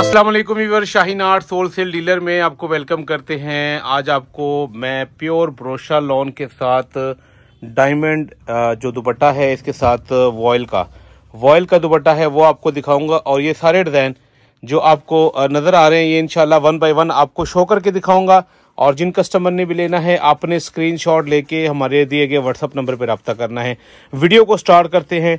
अस्सलाम वालेकुम viewer Shaheen art wholesale dealer में आपको वेलकम करते हैं आज आपको मैं प्योर ब्रोशा लॉन के साथ डायमंड जो दुपट्टा है इसके साथ वॉयल का वॉयल का दुपट्टा है वो आपको दिखाऊंगा और ये सारे डिज़ाइन जो आपको नज़र आ रहे हैं ये इनशाला वन बाई वन आपको शो करके दिखाऊंगा और जिन कस्टमर ने भी लेना है आपने शॉट लेके हमारे दिए गए व्हाट्सअप नंबर पर रबता करना है वीडियो को स्टार्ट करते हैं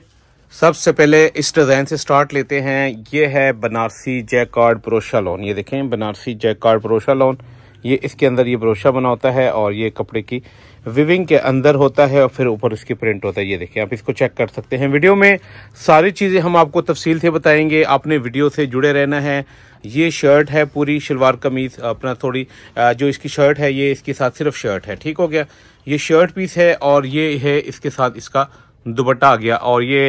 सबसे पहले इस डिज़ाइन से स्टार्ट लेते हैं ये है बनारसी जैकार्ड ब्रोशा लोन ये देखें बनारसी जैकार्ड ब्रोशा लोन ये इसके अंदर ये ब्रोशा बना होता है और ये कपड़े की विविंग के अंदर होता है और फिर ऊपर इसकी प्रिंट होता है ये देखें आप इसको चेक कर सकते हैं वीडियो में सारी चीज़ें हम आपको तफसील से बताएंगे आपने वीडियो से जुड़े रहना है ये शर्ट है पूरी शलवार कमीज अपना थोड़ी जो इसकी शर्ट है ये इसके साथ सिर्फ शर्ट है ठीक हो गया ये शर्ट पीस है और ये है इसके साथ इसका दुपट्टा आ गया और ये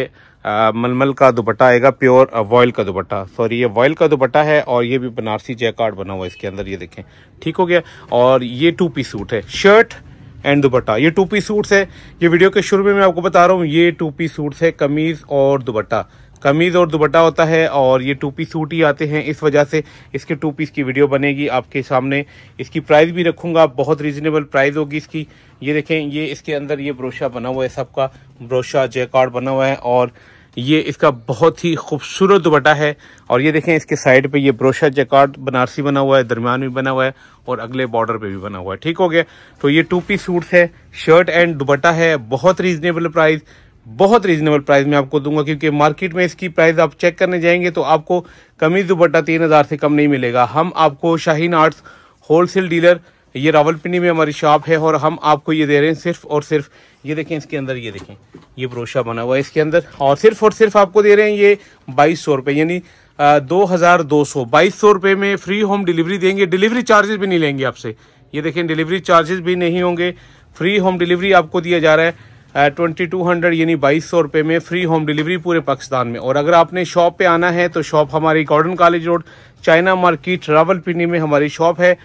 मलमल का दुपट्टा आएगा प्योर वॉयल का दुपट्टा सॉरी ये वॉयल का दुपट्टा है और ये भी बनारसी जैकार्ड बना हुआ है इसके अंदर ये देखें ठीक हो गया और ये टू पीस सूट है शर्ट एंड दुपट्टा ये टू पीस सूट्स है ये वीडियो के शुरू में मैं आपको बता रहा हूँ ये टू पीस सूट्स है कमीज़ और दुपट्टा कमीज़ और दुपट्टा होता है और ये टू पीस सूट ही आते हैं इस वजह से इसके टू पीस की वीडियो बनेगी आपके सामने इसकी प्राइस भी रखूँगा बहुत रीज़नेबल प्राइस होगी इसकी ये देखें ये इसके अंदर ये ब्रोशा बना हुआ है सबका ब्रोशा जैकार्ड बना हुआ है और ये इसका बहुत ही खूबसूरत दुपट्टा है और ये देखें इसके साइड पे ये ब्रोशा जैकार्ड बनारसी बना हुआ है दरमियान भी बना हुआ है और अगले बॉर्डर पे भी बना हुआ है ठीक हो गया तो ये टू पीस सूट्स है शर्ट एंड दुपट्टा है बहुत रीजनेबल प्राइस बहुत रीजनेबल प्राइस में आपको दूंगा क्योंकि मार्केट में इसकी प्राइस आप चेक करने जाएंगे तो आपको कमी दुपट्टा तीन हज़ार से कम नहीं मिलेगा हम आपको शाहीन आर्ट्स होलसेल डीलर ये रावलपिंडी में हमारी शॉप है और हम आपको ये दे रहे हैं सिर्फ और सिर्फ ये देखें इसके अंदर ये देखें ये ब्रोशा बना हुआ है इसके अंदर और सिर्फ और सिर्फ आपको दे रहे हैं ये बाईस सौ रुपये यानी दो हज़ार दो सौ बाईस सौ रुपये में फ्री होम डिलीवरी देंगे डिलीवरी चार्जेस भी नहीं लेंगे आपसे ये देखें डिलीवरी चार्जेस भी नहीं होंगे फ्री होम डिलीवरी आपको दिया जा रहा है ट्वेंटी टू हंड्रेड यानी बाईस सौ रुपये में फ्री होम डिलीवरी पूरे पाकिस्तान में और अगर आपने शॉप पे आना है तो शॉप हमारी Gordon College Road China Market Rawalpindi में हमारी शॉप है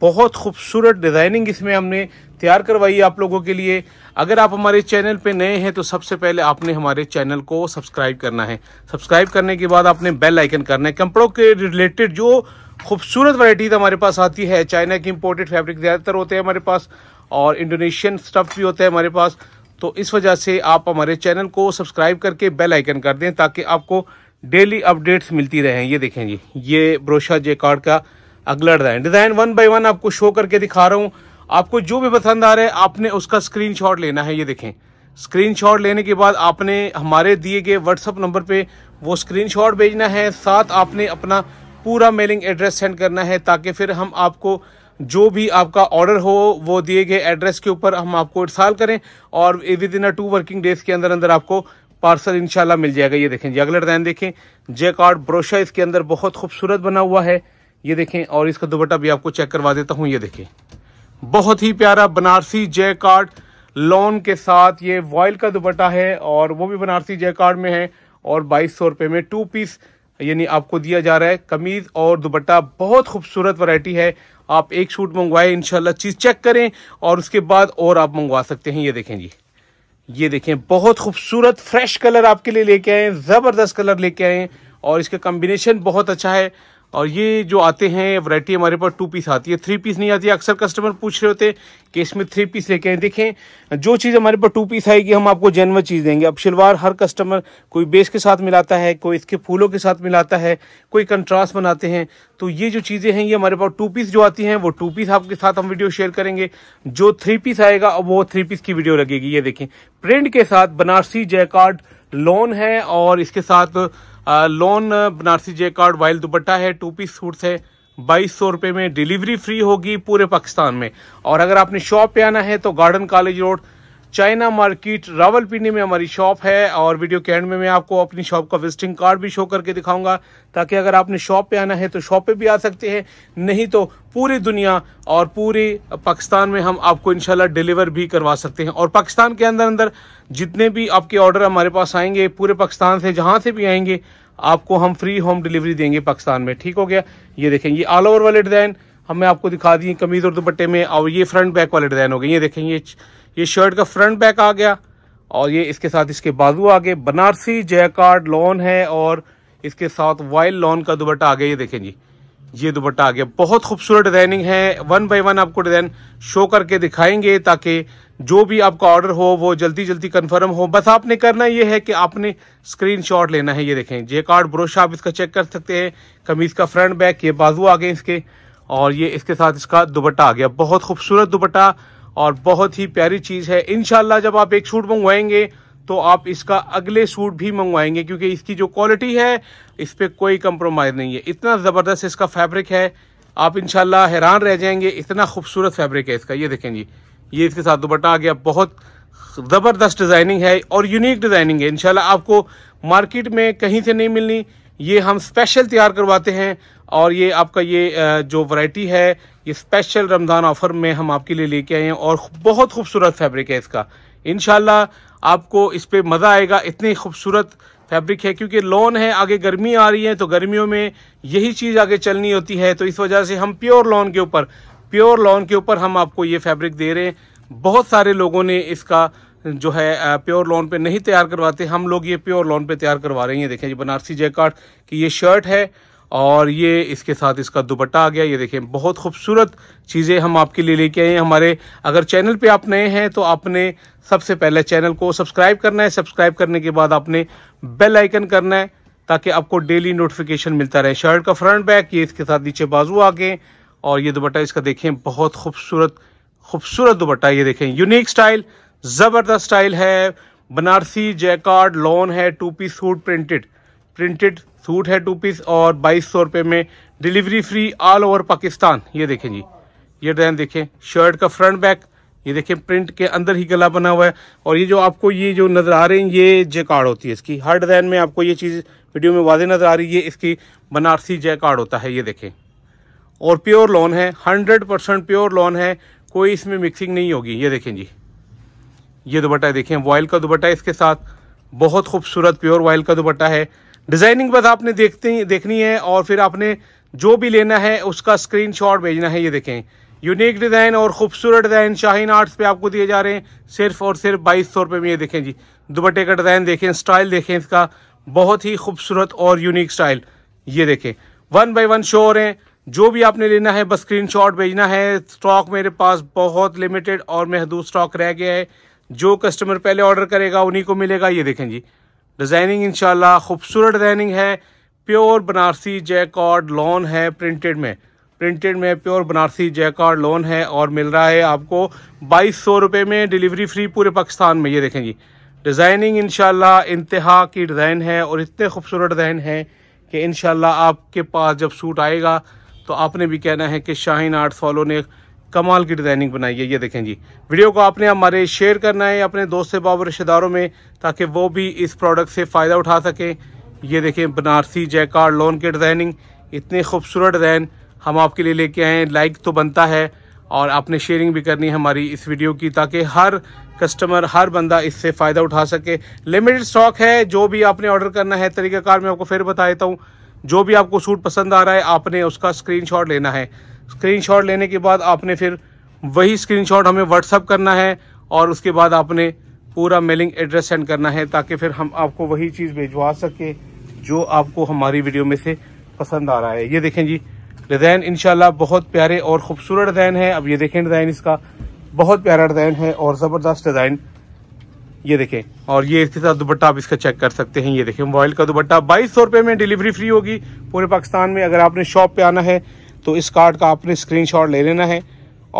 बहुत खूबसूरत डिज़ाइनिंग इसमें हमने तैयार करवाई है आप लोगों के लिए अगर आप हमारे चैनल पे नए हैं तो सबसे पहले आपने हमारे चैनल को सब्सक्राइब करना है सब्सक्राइब करने के बाद आपने बेल आइकन करना है कपड़ों के रिलेटेड जो खूबसूरत वराइटीज हमारे पास आती है चाइना की इम्पोर्टेड फैब्रिक ज़्यादातर होते हैं हमारे पास और इंडोनेशियन स्टफ़ भी होता है हमारे पास तो इस वजह से आप हमारे चैनल को सब्सक्राइब करके बेल आइकन कर दें ताकि आपको डेली अपडेट्स मिलती रहें ये देखें जी ये ब्रोशा जे कार्ड का अगला design design one by one आपको शो करके दिखा रहा हूँ आपको जो भी पसंद आ रहा है आपने उसका स्क्रीनशॉट लेना है ये देखें स्क्रीनशॉट लेने के बाद आपने हमारे दिए गए व्हाट्सअप नंबर पे वो स्क्रीनशॉट भेजना है साथ आपने अपना पूरा मेलिंग एड्रेस सेंड करना है ताकि फिर हम आपको जो भी आपका ऑर्डर हो वो दिए गए एड्रेस के ऊपर हम आपको इरसाल करें और within a two working days के अंदर अंदर आपको पार्सल इनशाला मिल जाएगा ये देखें जगलर अगला डिज़ाइन देखें जे कार्ड ब्रोशा इसके अंदर बहुत खूबसूरत बना हुआ है ये देखें और इसका दुपट्टा भी आपको चेक करवा देता हूँ ये देखें बहुत ही प्यारा बनारसी जय कार्ड लॉन के साथ ये वॉयल का दुपट्टा है और वो भी बनारसी जय कार्ड में है और बाईस सौ रुपये में टू पीस यानी आपको दिया जा रहा है कमीज और दुपट्टा बहुत खूबसूरत वरायटी है आप एक सूट मंगवाएं इनशाला चीज़ चेक करें और उसके बाद और आप मंगवा सकते हैं ये देखें जी ये देखें बहुत खूबसूरत फ्रेश कलर आपके लिए लेके आए ज़बरदस्त कलर लेके आए और इसका कॉम्बिनेशन बहुत अच्छा है और ये जो आते हैं वैरायटी हमारे पास टू पीस आती है थ्री पीस नहीं आती अक्सर कस्टमर पूछ रहे होते कि इसमें थ्री पीस लेके आए देखें जो चीज़ हमारे पास टू पीस आएगी हम आपको जेनवर चीज़ देंगे अब शलवार हर कस्टमर कोई बेस के साथ मिलाता है कोई इसके फूलों के साथ मिलाता है कोई कंट्रास्ट बनाते हैं तो ये जो चीज़ें हैं ये हमारे पास टू पीस जो आती हैं वो टू पीस आपके साथ हम वीडियो शेयर करेंगे जो थ्री पीस आएगा वो थ्री पीस की वीडियो लगेगी ये देखें प्रिंट के साथ बनारसी जयकार्ड लोन है और इसके साथ लोन बनारसी जे कार्ड वाइल दुपट्टा है टू पीस सूट्स है बाईस सौ रुपये में डिलीवरी फ्री होगी पूरे पाकिस्तान में और अगर आपने शॉप पे आना है तो Garden College Road China Market Rawalpindi में हमारी शॉप है और वीडियो के एंड में मैं आपको अपनी शॉप का विजिटिंग कार्ड भी शो करके दिखाऊंगा ताकि अगर आपने शॉप पे आना है तो शॉप पे भी आ सकते हैं नहीं तो पूरी दुनिया और पूरे पाकिस्तान में हम आपको इनशाला डिलीवर भी करवा सकते हैं और पाकिस्तान के अंदर अंदर जितने भी आपके ऑर्डर हमारे पास आएंगे पूरे पाकिस्तान से जहाँ से भी आएंगे आपको हम फ्री होम डिलीवरी देंगे पाकिस्तान में ठीक हो गया ये देखें ये ऑल ओवर वाले डिज़ाइन हमें आपको दिखा दिए कमीज़ और दुपट्टे में और ये फ्रंट बैक वाले डिज़ाइन हो गए ये देखें ये ये शर्ट का फ्रंट बैक आ गया और ये इसके साथ इसके बाजू आ गए बनारसी जयकार्ड लॉन है और इसके साथ वाइल लॉन का दुपट्टा आ गया ये देखें जी ये दुपट्टा आ गया बहुत खूबसूरत डिज़ाइनिंग है वन बाय वन आपको डिज़ाइन शो करके दिखाएंगे ताकि जो भी आपका ऑर्डर हो वो जल्दी जल्दी कंफर्म हो बस आपने करना ये है कि आपने स्क्रीनशॉट लेना है ये देखें जे कार्ड ब्रोशा आप इसका चेक कर सकते हैं कमीज़ का फ्रंट बैक ये बाजू आ गए इसके और ये इसके साथ इसका दुपट्टा आ गया बहुत खूबसूरत दुपट्टा और बहुत ही प्यारी चीज़ है इनशाला जब आप एक सूट मंगवाएंगे तो आप इसका अगले सूट भी मंगवाएंगे क्योंकि इसकी जो क्वालिटी है इस पर कोई कंप्रोमाइज़ नहीं है इतना ज़बरदस्त इसका फैब्रिक है आप इनशाला हैरान रह जाएंगे इतना खूबसूरत फैब्रिक है इसका ये देखें जी ये इसके साथ दुपट्टा आ गया बहुत ज़बरदस्त डिज़ाइनिंग है और यूनिक डिज़ाइनिंग है इनशाला आपको मार्केट में कहीं से नहीं मिलनी ये हम स्पेशल तैयार करवाते हैं और ये आपका ये जो वैरायटी है ये स्पेशल रमज़ान ऑफ़र में हम आपके लिए लेके आए हैं और बहुत खूबसूरत फैब्रिक है इसका इन आपको इस पर मज़ा आएगा इतनी खूबसूरत फैब्रिक है क्योंकि लॉन है आगे गर्मी आ रही है तो गर्मियों में यही चीज़ आगे चलनी होती है तो इस वजह से हम प्योर लॉन के ऊपर प्योर लॉन के ऊपर हम आपको ये फैब्रिक दे रहे हैं बहुत सारे लोगों ने इसका जो है प्योर लॉन पे नहीं तैयार करवाते हम लोग ये प्योर लॉन पे तैयार करवा रहे हैं देखें ये बनारसी जैकार्ड की ये शर्ट है और ये इसके साथ इसका दुपट्टा आ गया ये देखें बहुत खूबसूरत चीज़ें हम आपके लिए लेके आए हैं हमारे अगर चैनल पे आप नए हैं तो आपने सबसे पहले चैनल को सब्सक्राइब करना है सब्सक्राइब करने के बाद आपने बेल आइकन करना है ताकि आपको डेली नोटिफिकेशन मिलता रहे शर्ट का फ्रंट बैक ये इसके साथ नीचे बाजू आ गए और ये दुपट्टा इसका देखें बहुत खूबसूरत खूबसूरत दुपट्टा ये देखें यूनिक स्टाइल ज़बरदस्त स्टाइल है बनारसी जैकार्ड लॉन है two piece suit printed printed suit है टू पीस और बाईस सौ रुपये में delivery free all over Pakistan ये देखें जी ये डिज़ाइन देखें शर्ट का फ्रंट बैक ये देखें प्रिंट के अंदर ही गला बना हुआ है और ये जो आपको ये जो नज़र आ रहे हैं ये जैकार्ड होती है इसकी हर डिज़ाइन में आपको ये चीज़ वीडियो में वादे नज़र आ रही है इसकी बनारसी जैकार्ड होता है ये देखें और प्योर लोन है हंड्रेड परसेंट प्योर लोन है कोई इसमें मिक्सिंग नहीं होगी ये देखें जी ये दुपट्टा देखें वॉयल का दुपट्टा इसके साथ बहुत खूबसूरत प्योर वॉयल का दुपट्टा है डिजाइनिंग बस आपने देखते देखनी है और फिर आपने जो भी लेना है उसका स्क्रीनशॉट भेजना है ये देखें यूनिक डिज़ाइन और खूबसूरत डिज़ाइन शाहीन आर्ट्स पे आपको दिए जा रहे हैं सिर्फ और सिर्फ बाईस सौ रुपये में ये देखें जी दुपट्टे का डिज़ाइन देखें स्टाइल देखें इसका बहुत ही खूबसूरत और यूनिक स्टाइल ये देखें वन बाई वन शो हो रहे हैं जो भी आपने लेना है बस स्क्रीन शॉट भेजना है स्टॉक मेरे पास बहुत लिमिटेड और महदूद स्टॉक रह गया है जो कस्टमर पहले ऑर्डर करेगा उन्हीं को मिलेगा ये देखें जी डिज़ाइनिंग इनशाला खूबसूरत डिज़ाइनिंग है प्योर बनारसी जैकॉर्ड लोन है प्रिंटेड में प्रिंटेड में प्योर बनारसी जैकॉर्ड लोन है और मिल रहा है आपको बाईस सौ रुपये में डिलीवरी फ्री पूरे पाकिस्तान में ये देखें जी डिज़ाइनिंग इनशाला इंतहा की डिज़ाइन है और इतने खूबसूरत डिज़ाइन है कि इनशाला आपके पास जब सूट आएगा तो आपने भी कहना है कि शाहीन आर्ट्स वालों ने कमाल की डिज़ाइनिंग बनाई है ये देखें जी वीडियो को आपने हमारे शेयर करना है अपने दोस्त बाबू रिश्तेदारों में ताकि वो भी इस प्रोडक्ट से फ़ायदा उठा सकें ये देखें बनारसी जैकार लोन के डिज़ाइनिंग इतने खूबसूरत डिज़ाइन हम आपके लिए लेके आए लाइक तो बनता है और आपने शेयरिंग भी करनी है हमारी इस वीडियो की ताकि हर कस्टमर हर बंदा इससे फ़ायदा उठा सके लिमिटेड स्टॉक है जो भी आपने ऑर्डर करना है तरीक़ाकार मैं आपको फिर बता देता हूँ जो भी आपको सूट पसंद आ रहा है आपने उसका स्क्रीनशॉट लेना है स्क्रीनशॉट लेने के बाद आपने फिर वही स्क्रीनशॉट हमें व्हाट्सअप करना है और उसके बाद आपने पूरा मेलिंग एड्रेस सेंड करना है ताकि फिर हम आपको वही चीज़ भिजवा सके जो आपको हमारी वीडियो में से पसंद आ रहा है ये देखें जी डिज़ाइन इनशाला बहुत प्यारे और ख़ूबसूरत डिज़ाइन है अब ये देखें डिज़ाइन इसका बहुत प्यारा डिज़ाइन है और ज़बरदस्त डिज़ाइन ये देखें और ये इसके साथ दुपट्टा आप इसका चेक कर सकते हैं ये देखें मोबाइल का दुपट्टा बाईस सौ रुपये में डिलीवरी फ्री होगी पूरे पाकिस्तान में अगर आपने शॉप पे आना है तो इस कार्ड का आपने स्क्रीनशॉट ले लेना है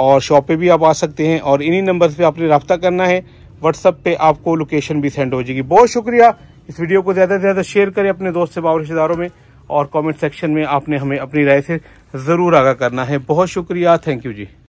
और शॉप पे भी आप आ सकते हैं और इन्हीं नंबर्स पे आपने रब्ता करना है व्हाट्सअप पे आपको लोकेशन भी सेंड हो जाएगी बहुत शुक्रिया इस वीडियो को ज़्यादा से ज़्यादा शेयर करें अपने दोस्त से बाबर रिश्तेदारों में और कमेंट सेक्शन में आपने हमें अपनी राय से ज़रूर आगा करना है बहुत शुक्रिया थैंक यू जी